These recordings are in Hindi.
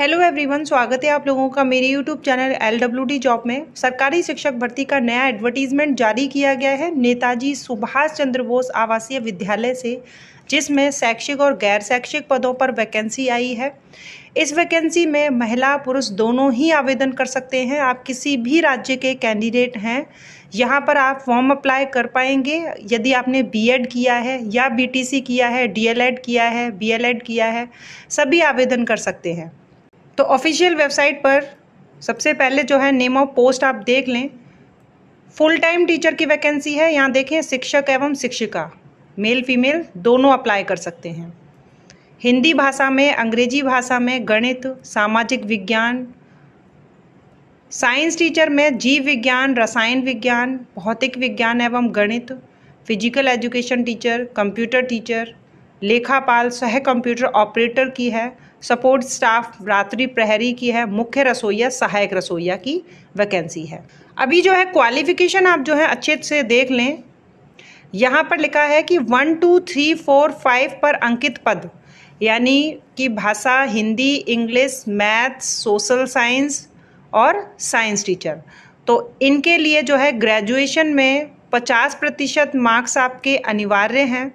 हेलो एवरीवन स्वागत है आप लोगों का मेरे यूट्यूब चैनल एल जॉब में सरकारी शिक्षक भर्ती का नया एडवर्टीजमेंट जारी किया गया है नेताजी सुभाष चंद्र बोस आवासीय विद्यालय से जिसमें शैक्षिक और गैर शैक्षिक पदों पर वैकेंसी आई है इस वैकेंसी में महिला पुरुष दोनों ही आवेदन कर सकते हैं आप किसी भी राज्य के कैंडिडेट हैं यहाँ पर आप फॉर्म अप्लाई कर पाएंगे यदि आपने बीएड किया है या बीटीसी किया है डीएलएड किया है बीएलएड किया है सभी आवेदन कर सकते हैं तो ऑफिशियल वेबसाइट पर सबसे पहले जो है नेम ऑफ पोस्ट आप देख लें फुल टाइम टीचर की वैकेंसी है यहाँ देखें शिक्षक एवं शिक्षिका मेल फीमेल दोनों अप्लाई कर सकते हैं हिंदी भाषा में अंग्रेजी भाषा में गणित सामाजिक विज्ञान साइंस टीचर में जीव विज्ञान रसायन विज्ञान भौतिक विज्ञान एवं गणित physical education teacher computer teacher लेखापाल सह कंप्यूटर ऑपरेटर की है सपोर्ट स्टाफ रात्रि प्रहरी की है मुख्य रसोईया सहायक रसोईया की वैकेंसी है अभी जो है क्वालिफिकेशन आप जो है अच्छे से देख लें यहाँ पर लिखा है कि one two three four five पर अंकित पद यानी कि भाषा Hindi English math social science और साइंस टीचर तो इनके लिए जो है ग्रेजुएशन में पचास प्रतिशत मार्क्स आपके अनिवार्य हैं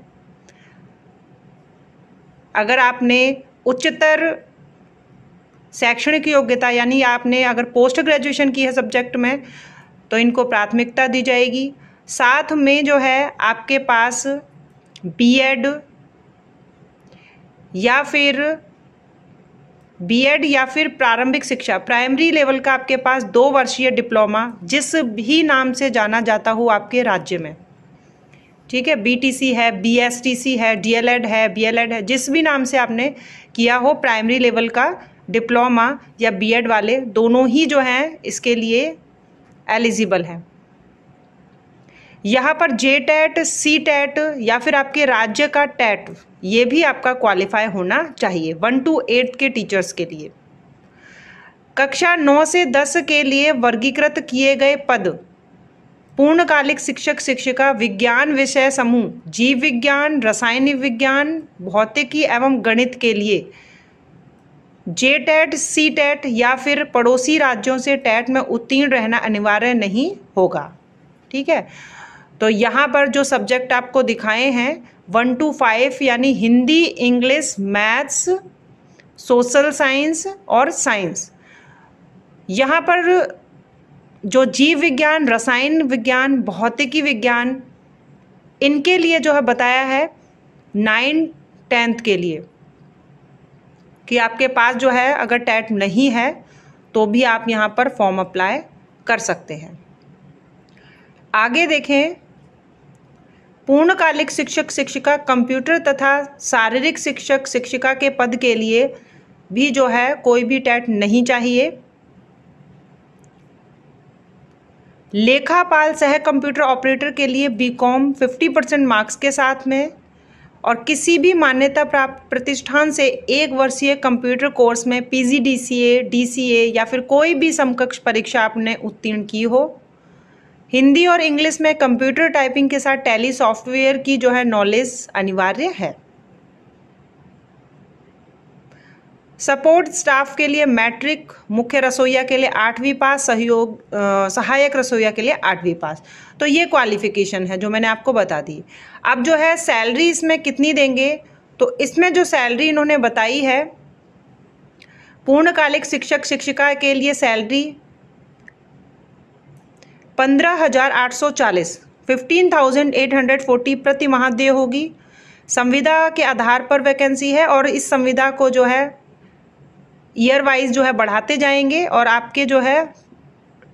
अगर आपने उच्चतर शैक्षणिक योग्यता यानी आपने अगर पोस्ट ग्रेजुएशन की है सब्जेक्ट में तो इनको प्राथमिकता दी जाएगी साथ में जो है आपके पास बीएड या फिर बीएड या फिर प्रारंभिक शिक्षा प्राइमरी लेवल का आपके पास दो वर्षीय डिप्लोमा जिस भी नाम से जाना जाता हो आपके राज्य में ठीक है बीटीसी है बीएसटीसी है डीएलएड है बीएलएड है जिस भी नाम से आपने किया हो प्राइमरी लेवल का डिप्लोमा या बीएड वाले दोनों ही जो हैं इसके लिए एलिजिबल हैं यहाँ पर जे टैट सी टैट या फिर आपके राज्य का टैट e ये भी आपका क्वालिफाई होना चाहिए वन टू एट्थ के टीचर्स के लिए कक्षा नौ से दस के लिए वर्गीकृत किए गए पद पूर्णकालिक शिक्षक शिक्षिका विज्ञान विषय समूह जीव विज्ञान रासायनिक विज्ञान भौतिकी एवं गणित के लिए जे टैट सी टैट या फिर पड़ोसी राज्यों से टैट में उत्तीर्ण रहना अनिवार्य नहीं होगा ठीक है तो यहाँ पर जो सब्जेक्ट आपको दिखाए हैं वन टू फाइव यानी Hindi English maths social science और साइंस यहाँ पर जो जीव विज्ञान रसायन विज्ञान भौतिकी विज्ञान इनके लिए जो है बताया है नाइन टेंथ के लिए कि आपके पास जो है अगर टैट नहीं है तो भी आप यहाँ पर फॉर्म अप्लाई कर सकते हैं आगे देखें पूर्णकालिक शिक्षक शिक्षिका कंप्यूटर तथा शारीरिक शिक्षक शिक्षिका के पद के लिए भी जो है कोई भी टैट नहीं चाहिए लेखापाल सह कंप्यूटर ऑपरेटर के लिए बीकॉम 50 परसेंट मार्क्स के साथ में और किसी भी मान्यता प्राप्त प्रतिष्ठान से एक वर्षीय कंप्यूटर कोर्स में P G D C A D C A या फिर कोई भी समकक्ष परीक्षा आपने उत्तीर्ण की हो हिंदी और इंग्लिश में कंप्यूटर टाइपिंग के साथ टैली सॉफ्टवेयर की जो है नॉलेज अनिवार्य है सपोर्ट स्टाफ के लिए मैट्रिक मुख्य रसोईया के लिए आठवीं पास सहयोग सहायक रसोईया के लिए आठवीं पास तो ये क्वालिफिकेशन है जो मैंने आपको बता दी अब जो है सैलरी इसमें कितनी देंगे तो इसमें जो सैलरी इन्होंने बताई है पूर्णकालिक शिक्षक शिक्षिका के लिए सैलरी पंद्रह हजार आठ सौ चालीस fifteen thousand eight hundred forty प्रति माह देय होगी संविदा के आधार पर वैकेंसी है और इस संविदा को जो है ईयर वाइज जो है बढ़ाते जाएंगे और आपके जो है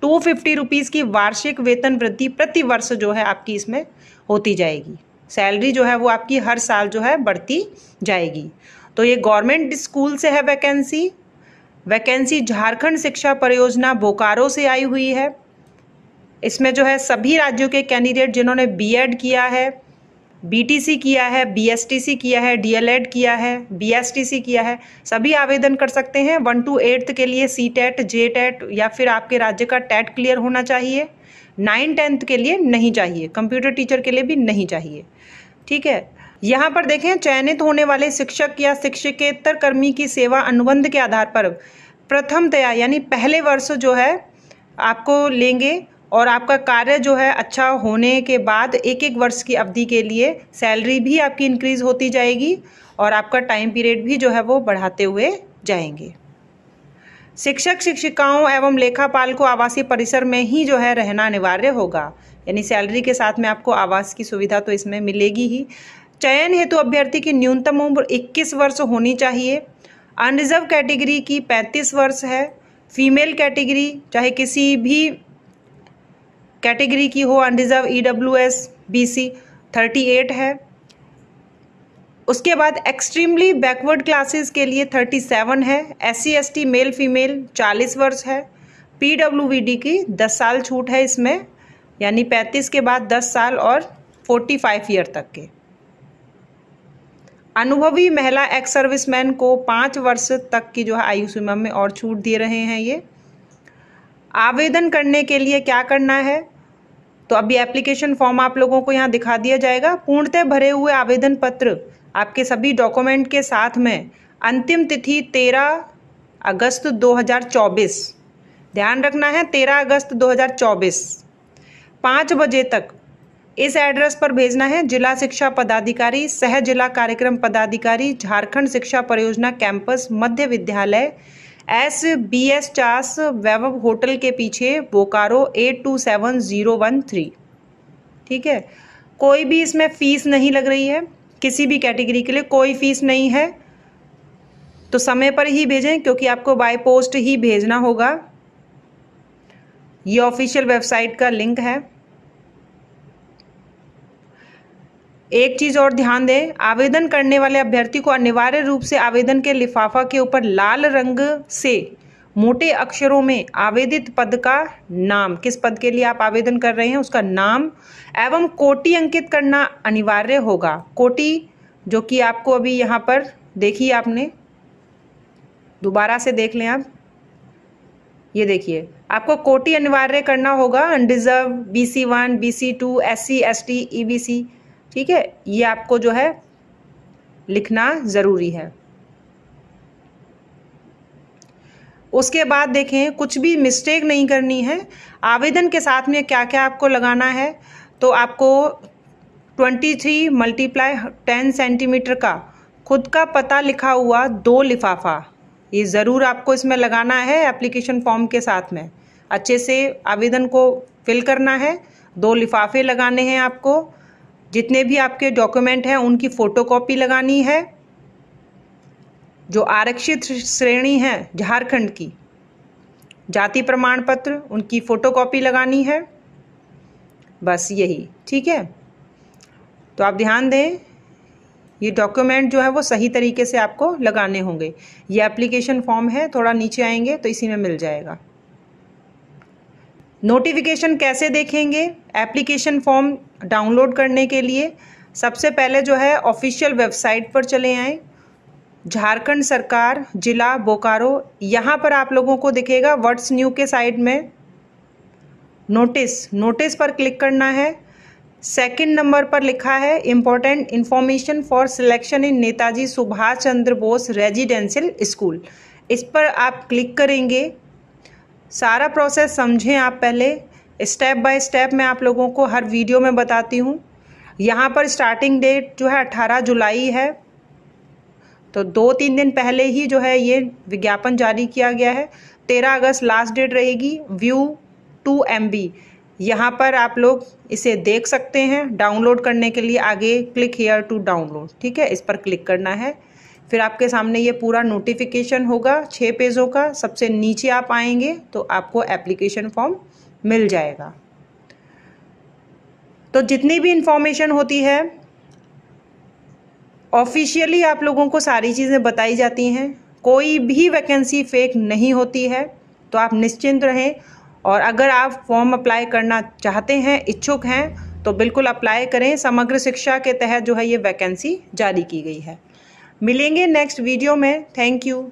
टू फिफ्टी रुपीज़ की वार्षिक वेतन वृद्धि प्रति वर्ष जो है आपकी इसमें होती जाएगी सैलरी जो है वो आपकी हर साल जो है बढ़ती जाएगी तो ये गवर्नमेंट स्कूल से है वैकेंसी वैकेंसी झारखंड शिक्षा परियोजना बोकारो से आई हुई है इसमें जो है सभी राज्यों के कैंडिडेट जिन्होंने बीएड किया है बीटीसी किया है बीएसटीसी किया है डीएलएड किया है बीएसटीसी किया है सभी आवेदन कर सकते हैं वन टू एट्थ के लिए सी टेट जे टेट या फिर आपके राज्य का टेट e क्लियर होना चाहिए नाइन टेंथ के लिए नहीं चाहिए कंप्यूटर टीचर के लिए भी नहीं चाहिए ठीक है यहाँ पर देखें चयनित होने वाले शिक्षक या शिक्षकेतर कर्मी की सेवा अनुबंध के आधार पर प्रथमतया यानी पहले वर्ष जो है आपको लेंगे और आपका कार्य जो है अच्छा होने के बाद एक एक वर्ष की अवधि के लिए सैलरी भी आपकी इंक्रीज़ होती जाएगी और आपका टाइम पीरियड भी जो है वो बढ़ाते हुए जाएंगे शिक्षक शिक्षिकाओं एवं लेखापाल को आवासीय परिसर में ही जो है रहना अनिवार्य होगा यानी सैलरी के साथ में आपको आवास की सुविधा तो इसमें मिलेगी ही चयन हेतु अभ्यर्थी की न्यूनतम उम्र 21 वर्ष होनी चाहिए अनरिजर्व कैटेगरी की 35 वर्ष है फीमेल कैटेगरी चाहे किसी भी कैटेगरी की हो unreserved E W S B C thirty eight है उसके बाद एक्सट्रीमली बैकवर्ड क्लासेस के लिए थर्टी सेवन है S C S T male female चालीस वर्ष है पी डब्ल्यू वी डी की दस साल छूट है इसमें यानी पैंतीस के बाद दस साल और फोर्टी फाइव ईयर तक के अनुभवी महिला एक्स सर्विसमैन को पाँच वर्ष तक की जो है आयु सीमा में और छूट दे रहे हैं ये आवेदन करने के लिए क्या करना है तो अभी एप्लीकेशन फॉर्म आप लोगों को यहाँ दिखा दिया जाएगा पूर्णतः भरे हुए आवेदन पत्र आपके सभी डॉक्यूमेंट के साथ में अंतिम तिथि 13 अगस्त 2024 ध्यान रखना है 13 अगस्त 2024 हज़ार बजे तक इस एड्रेस पर भेजना है जिला शिक्षा पदाधिकारी सह जिला कार्यक्रम पदाधिकारी झारखंड शिक्षा परियोजना कैंपस मध्य विद्यालय S B S Chas Vaibhav hotel के पीछे Bokaro eight two seven zero one three ठीक है कोई भी इसमें फ़ीस नहीं लग रही है किसी भी कैटेगरी के लिए कोई फ़ीस नहीं है तो समय पर ही भेजें क्योंकि आपको बाय पोस्ट ही भेजना होगा ये ऑफिशियल वेबसाइट का लिंक है एक चीज़ और ध्यान दें आवेदन करने वाले अभ्यर्थी को अनिवार्य रूप से आवेदन के लिफाफा के ऊपर लाल रंग से मोटे अक्षरों में आवेदित पद का नाम किस पद के लिए आप आवेदन कर रहे हैं उसका नाम एवं कोटि अंकित करना अनिवार्य होगा कोटि जो कि आपको अभी यहाँ पर देखिए आपने दोबारा से देख लें आप ये देखिए आपको कोटि अनिवार्य करना होगा unreserved B C one B C two S C S T E B C ठीक है ये आपको जो है लिखना ज़रूरी है उसके बाद देखें कुछ भी मिस्टेक नहीं करनी है आवेदन के साथ में क्या क्या आपको लगाना है तो आपको 23 थ्री मल्टीप्लाई टेन सेंटीमीटर का खुद का पता लिखा हुआ दो लिफाफा ये ज़रूर आपको इसमें लगाना है एप्लीकेशन फॉर्म के साथ में अच्छे से आवेदन को फिल करना है दो लिफाफे लगाने हैं आपको जितने भी आपके डॉक्यूमेंट हैं उनकी फ़ोटोकॉपी लगानी है जो आरक्षित श्रेणी है झारखंड की जाति प्रमाण पत्र उनकी फ़ोटोकॉपी लगानी है बस यही ठीक है तो आप ध्यान दें ये डॉक्यूमेंट जो है वो सही तरीके से आपको लगाने होंगे ये एप्लीकेशन फॉर्म है थोड़ा नीचे आएंगे तो इसी में मिल जाएगा नोटिफिकेशन कैसे देखेंगे एप्लीकेशन फॉर्म डाउनलोड करने के लिए सबसे पहले जो है ऑफिशियल वेबसाइट पर चले आए झारखंड सरकार जिला बोकारो यहाँ पर आप लोगों को दिखेगा वर्ड्स न्यू के साइड में नोटिस नोटिस पर क्लिक करना है सेकंड नंबर पर लिखा है important information for selection in Netaji Subhas Chandra Bose residential school इस पर आप क्लिक करेंगे सारा प्रोसेस समझें आप पहले स्टेप बाय स्टेप मैं आप लोगों को हर वीडियो में बताती हूँ यहाँ पर स्टार्टिंग डेट जो है अट्ठारह जुलाई है तो दो तीन दिन पहले ही जो है ये विज्ञापन जारी किया गया है तेरह अगस्त लास्ट डेट रहेगी व्यू टू एम बी यहाँ पर आप लोग इसे देख सकते हैं डाउनलोड करने के लिए आगे क्लिक हेयर टू डाउनलोड ठीक है इस पर क्लिक करना है फिर आपके सामने ये पूरा नोटिफिकेशन होगा छः पेजों का सबसे नीचे आप आएंगे तो आपको एप्लीकेशन फॉर्म मिल जाएगा तो जितनी भी इन्फॉर्मेशन होती है ऑफिशियली आप लोगों को सारी चीज़ें बताई जाती हैं कोई भी वैकेंसी फेक नहीं होती है तो आप निश्चिंत रहें और अगर आप फॉर्म अप्लाई करना चाहते हैं इच्छुक हैं तो बिल्कुल अप्लाई करें समग्र शिक्षा के तहत जो है ये वैकेंसी जारी की गई है मिलेंगे नेक्स्ट वीडियो में थैंक यू